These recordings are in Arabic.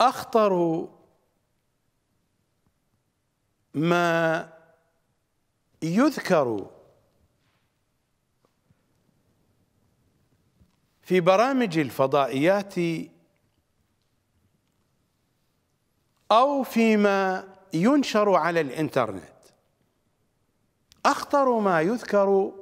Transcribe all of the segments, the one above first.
اخطر ما يذكر في برامج الفضائيات او فيما ينشر على الانترنت اخطر ما يذكر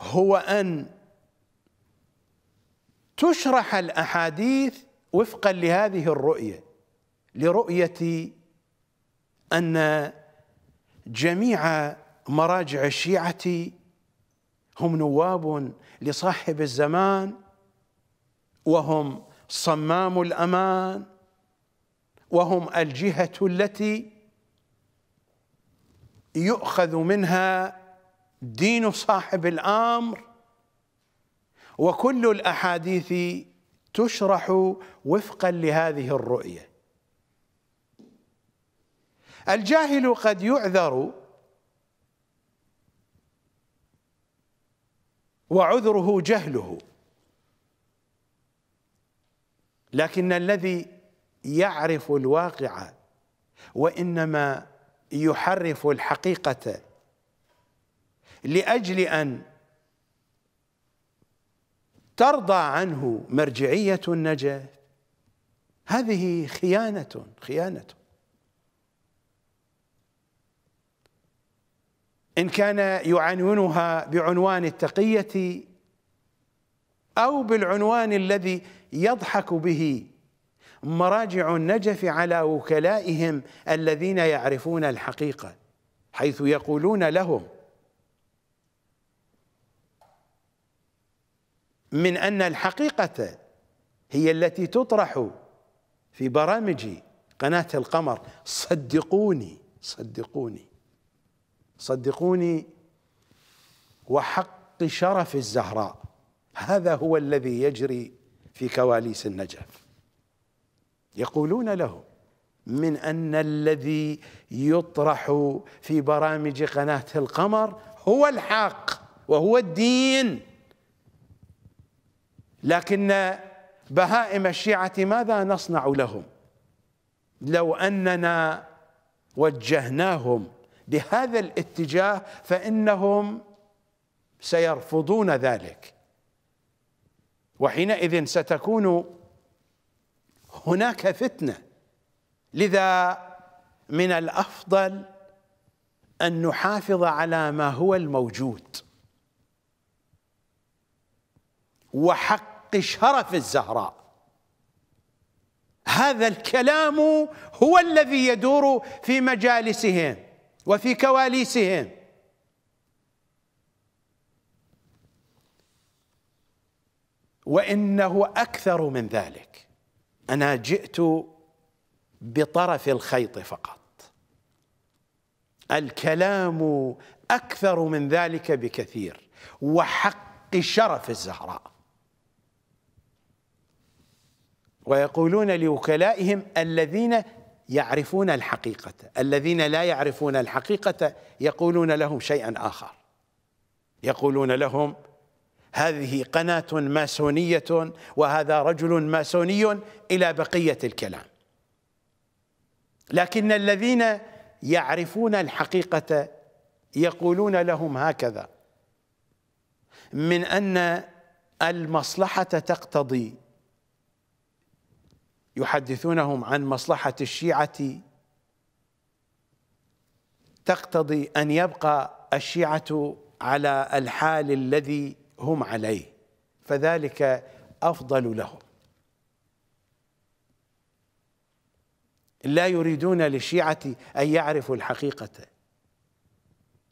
هو ان تشرح الاحاديث وفقا لهذه الرؤيه لرؤيه ان جميع مراجع الشيعه هم نواب لصاحب الزمان وهم صمام الامان وهم الجهه التي يؤخذ منها دين صاحب الامر وكل الأحاديث تشرح وفقا لهذه الرؤية الجاهل قد يعذر وعذره جهله لكن الذي يعرف الواقع وإنما يحرف الحقيقة لأجل أن ترضى عنه مرجعية النجف هذه خيانة خيانة إن كان يعنونها بعنوان التقية أو بالعنوان الذي يضحك به مراجع النجف على وكلائهم الذين يعرفون الحقيقة حيث يقولون لهم من أن الحقيقة هي التي تطرح في برامج قناة القمر صدقوني صدقوني صدقوني وحق شرف الزهراء هذا هو الذي يجري في كواليس النجف يقولون له من أن الذي يطرح في برامج قناة القمر هو الحق وهو الدين لكن بهائم الشيعة ماذا نصنع لهم لو أننا وجهناهم لهذا الاتجاه فإنهم سيرفضون ذلك وحينئذ ستكون هناك فتنة لذا من الأفضل أن نحافظ على ما هو الموجود وحق حق شرف الزهراء هذا الكلام هو الذي يدور في مجالسهم وفي كواليسهم وانه اكثر من ذلك انا جئت بطرف الخيط فقط الكلام اكثر من ذلك بكثير وحق شرف الزهراء ويقولون لوكلائهم الذين يعرفون الحقيقة الذين لا يعرفون الحقيقة يقولون لهم شيئا آخر يقولون لهم هذه قناة ماسونية وهذا رجل ماسوني إلى بقية الكلام لكن الذين يعرفون الحقيقة يقولون لهم هكذا من أن المصلحة تقتضي يحدثونهم عن مصلحة الشيعة تقتضي أن يبقى الشيعة على الحال الذي هم عليه فذلك أفضل لهم لا يريدون للشيعة أن يعرفوا الحقيقة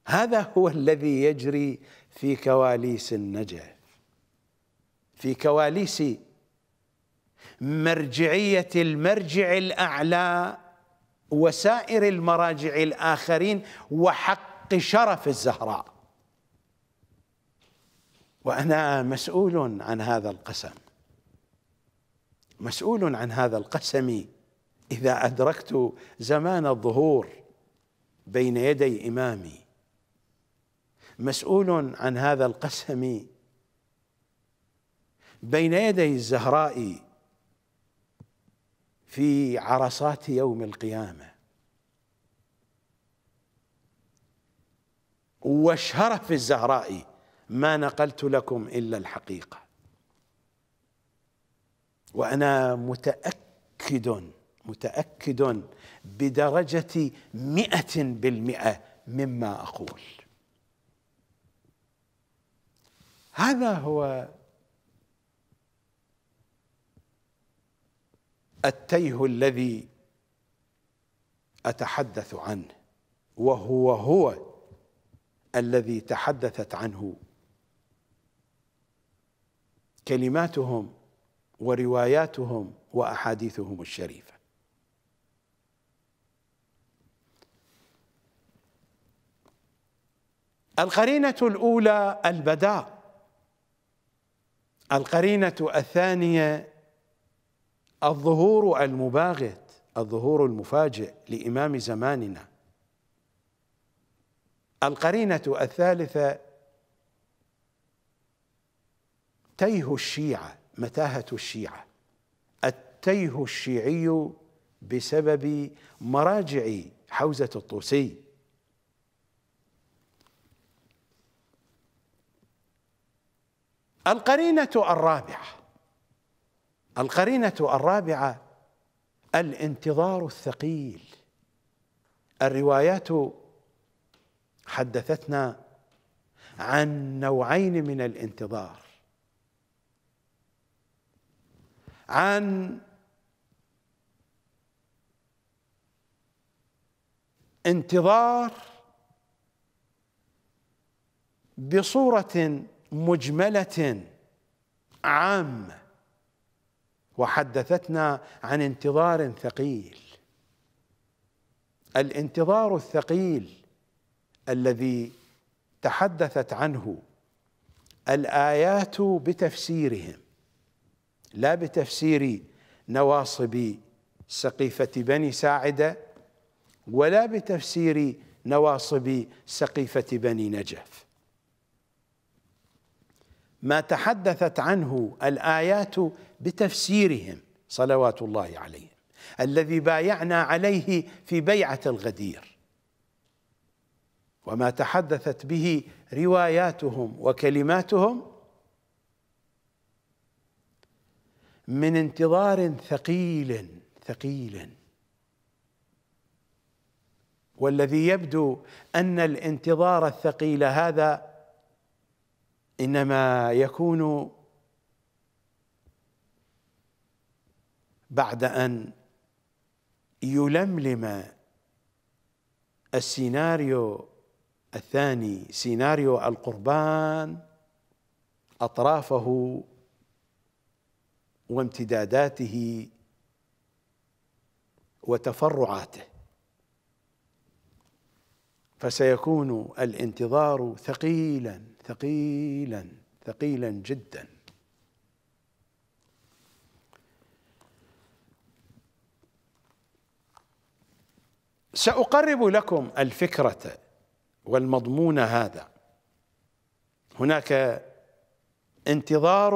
هذا هو الذي يجري في كواليس النجف في كواليس مرجعيه المرجع الاعلى وسائر المراجع الاخرين وحق شرف الزهراء وانا مسؤول عن هذا القسم مسؤول عن هذا القسم اذا ادركت زمان الظهور بين يدي امامي مسؤول عن هذا القسم بين يدي الزهراء في عرصات يوم القيامه واشهره في الزهراء ما نقلت لكم الا الحقيقه وانا متاكد متاكد بدرجه مئه بالمئه مما اقول هذا هو التيه الذي أتحدث عنه وهو هو الذي تحدثت عنه كلماتهم ورواياتهم وأحاديثهم الشريفة القرينة الأولى البداء القرينة الثانية الظهور المباغت الظهور المفاجئ لإمام زماننا القرينة الثالثة تيه الشيعة متاهة الشيعة التيه الشيعي بسبب مراجع حوزة الطوسي القرينة الرابعة القرينة الرابعة الانتظار الثقيل الروايات حدثتنا عن نوعين من الانتظار عن انتظار بصوره مجمله عامه وحدثتنا عن انتظار ثقيل الانتظار الثقيل الذي تحدثت عنه الايات بتفسيرهم لا بتفسير نواصب سقيفه بني ساعده ولا بتفسير نواصب سقيفه بني نجف ما تحدثت عنه الآيات بتفسيرهم صلوات الله عليهم الذي بايعنا عليه في بيعة الغدير وما تحدثت به رواياتهم وكلماتهم من انتظار ثقيل ثقيل والذي يبدو أن الانتظار الثقيل هذا انما يكون بعد ان يلملم السيناريو الثاني سيناريو القربان اطرافه وامتداداته وتفرعاته فسيكون الانتظار ثقيلا ثقيلا ثقيلا جدا ساقرب لكم الفكره والمضمون هذا هناك انتظار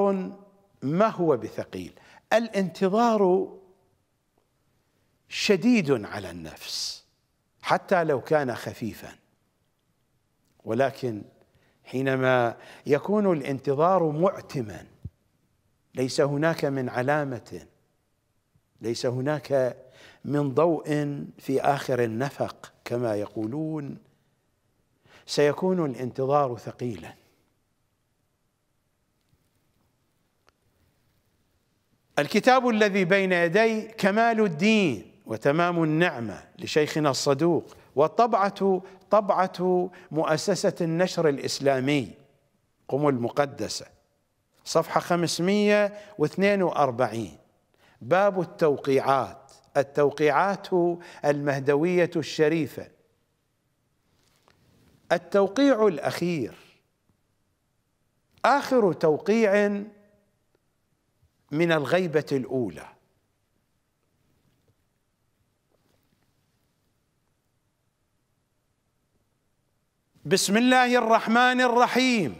ما هو بثقيل الانتظار شديد على النفس حتى لو كان خفيفا ولكن حينما يكون الانتظار معتما ليس هناك من علامه ليس هناك من ضوء في اخر النفق كما يقولون سيكون الانتظار ثقيلا الكتاب الذي بين يدي كمال الدين وتمام النعمة لشيخنا الصدوق والطبعة طبعة مؤسسة النشر الإسلامي قم المقدسة صفحة 542 باب التوقيعات التوقيعات المهدوية الشريفة التوقيع الأخير آخر توقيع من الغيبة الأولى بسم الله الرحمن الرحيم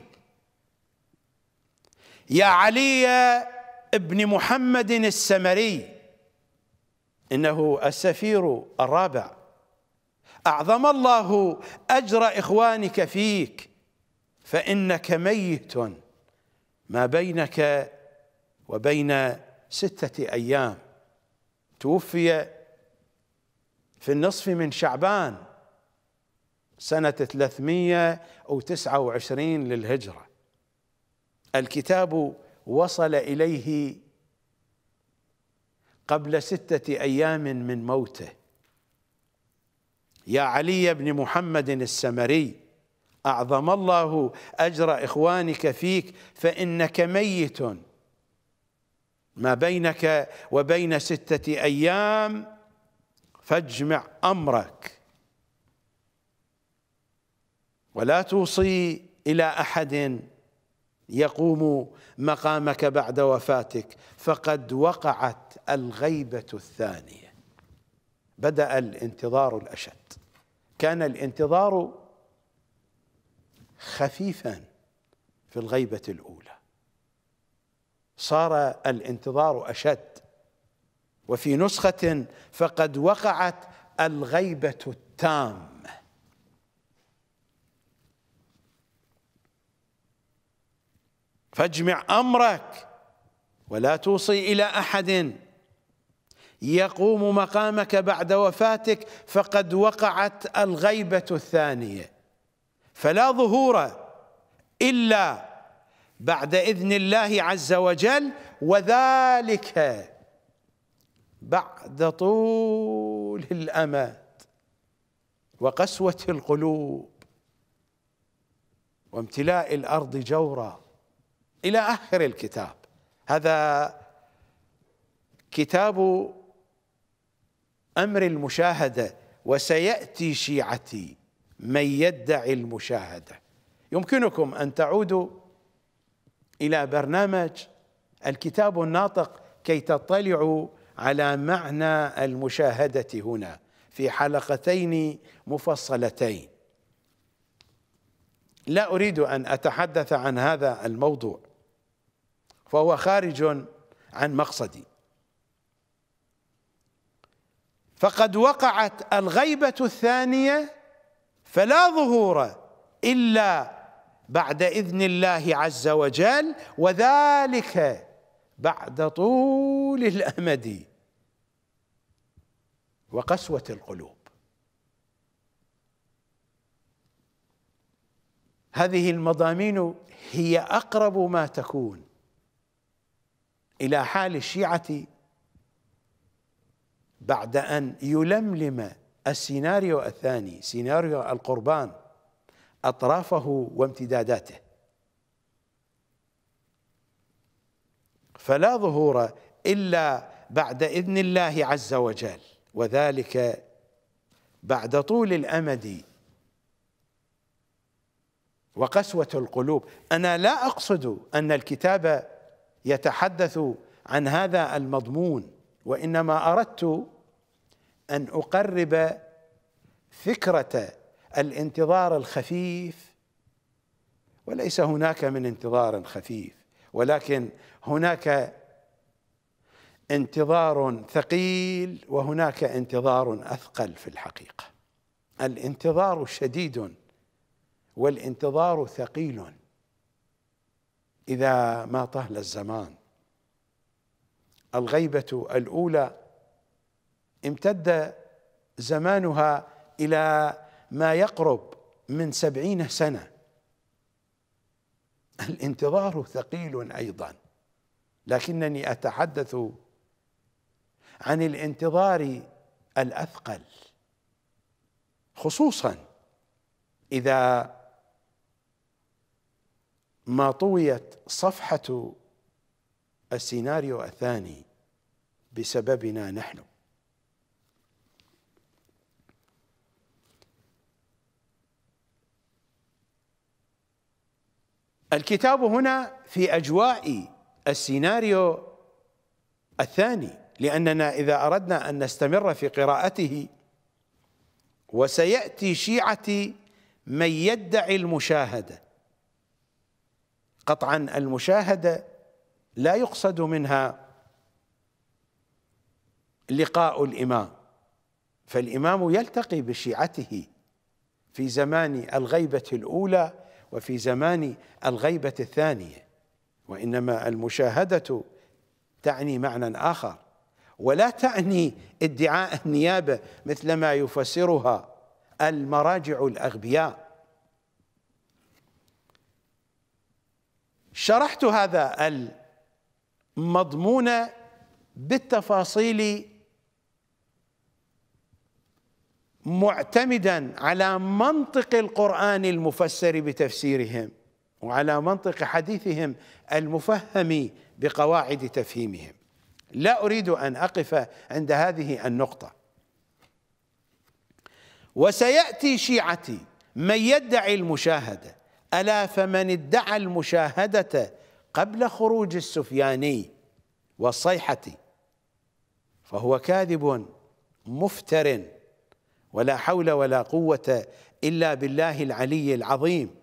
يا علي ابن محمد السمري انه السفير الرابع اعظم الله اجر اخوانك فيك فانك ميت ما بينك وبين سته ايام توفي في النصف من شعبان سنة 329 للهجرة الكتاب وصل إليه قبل ستة أيام من موته يا علي بن محمد السمري أعظم الله أجر إخوانك فيك فإنك ميت ما بينك وبين ستة أيام فاجمع أمرك ولا توصي إلى أحد يقوم مقامك بعد وفاتك فقد وقعت الغيبة الثانية بدأ الانتظار الأشد كان الانتظار خفيفا في الغيبة الأولى صار الانتظار أشد وفي نسخة فقد وقعت الغيبة التام فاجمع امرك ولا توصي الى احد يقوم مقامك بعد وفاتك فقد وقعت الغيبه الثانيه فلا ظهور الا بعد اذن الله عز وجل وذلك بعد طول الامد وقسوه القلوب وامتلاء الارض جورا إلى آخر الكتاب هذا كتاب أمر المشاهدة وسيأتي شيعتي من يدعي المشاهدة يمكنكم أن تعودوا إلى برنامج الكتاب الناطق كي تطلعوا على معنى المشاهدة هنا في حلقتين مفصلتين لا أريد أن أتحدث عن هذا الموضوع فهو خارج عن مقصدي فقد وقعت الغيبة الثانية فلا ظهور إلا بعد إذن الله عز وجل وذلك بعد طول الأمد وقسوة القلوب هذه المضامين هي أقرب ما تكون إلى حال الشيعة بعد أن يلملم السيناريو الثاني سيناريو القربان أطرافه وامتداداته فلا ظهور إلا بعد إذن الله عز وجل وذلك بعد طول الأمد وقسوة القلوب أنا لا أقصد أن الكتاب يتحدث عن هذا المضمون وانما اردت ان اقرب فكره الانتظار الخفيف وليس هناك من انتظار خفيف ولكن هناك انتظار ثقيل وهناك انتظار اثقل في الحقيقه الانتظار شديد والانتظار ثقيل إذا ما طال الزمان الغيبة الأولى امتد زمانها إلى ما يقرب من سبعين سنة الانتظار ثقيل أيضا لكنني أتحدث عن الانتظار الأثقل خصوصا إذا ما طويت صفحة السيناريو الثاني بسببنا نحن الكتاب هنا في أجواء السيناريو الثاني لأننا إذا أردنا أن نستمر في قراءته وسيأتي شيعة من يدعي المشاهدة قطعا المشاهده لا يقصد منها لقاء الامام فالامام يلتقي بشيعته في زمان الغيبه الاولى وفي زمان الغيبه الثانيه وانما المشاهده تعني معنى اخر ولا تعني ادعاء النيابه مثل ما يفسرها المراجع الاغبياء شرحت هذا المضمون بالتفاصيل معتمدا على منطق القرآن المفسر بتفسيرهم وعلى منطق حديثهم المفهم بقواعد تفهيمهم لا أريد أن أقف عند هذه النقطة وسيأتي شيعتي من يدعي المشاهدة ألا فمن ادعى المشاهدة قبل خروج السفياني والصيحة فهو كاذب مفتر ولا حول ولا قوة إلا بالله العلي العظيم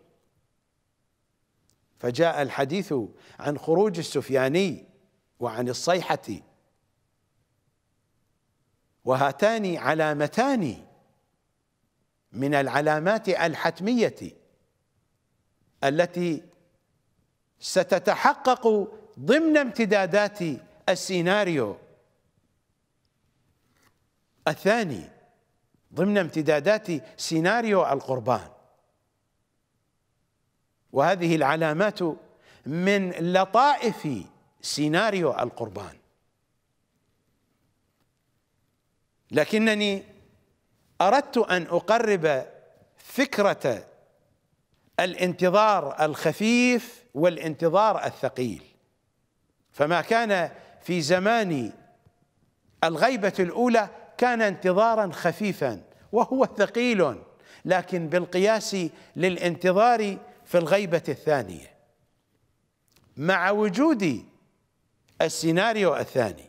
فجاء الحديث عن خروج السفياني وعن الصيحة وهاتان علامتان من العلامات الحتميه التي ستتحقق ضمن امتدادات السيناريو الثاني ضمن امتدادات سيناريو القربان وهذه العلامات من لطائف سيناريو القربان لكنني اردت ان اقرب فكره الانتظار الخفيف والانتظار الثقيل فما كان في زمان الغيبة الأولى كان انتظارا خفيفا وهو ثقيل لكن بالقياس للانتظار في الغيبة الثانية مع وجود السيناريو الثاني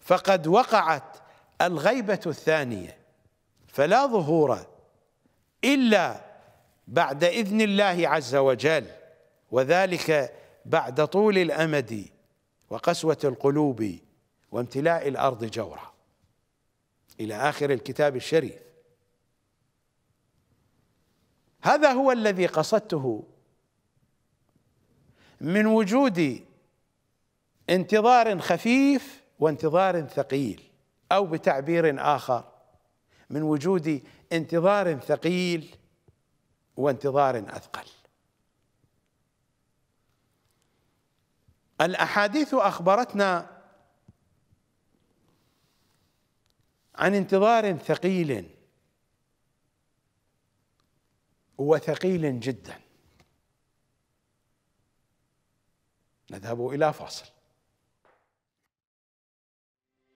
فقد وقعت الغيبة الثانية فلا ظهور إلا بعد إذن الله عز وجل وذلك بعد طول الأمد وقسوة القلوب وامتلاء الأرض جورا إلى آخر الكتاب الشريف هذا هو الذي قصدته من وجود انتظار خفيف وانتظار ثقيل أو بتعبير آخر من وجود انتظار ثقيل وانتظار اثقل الاحاديث اخبرتنا عن انتظار ثقيل وثقيل جدا نذهب الى فاصل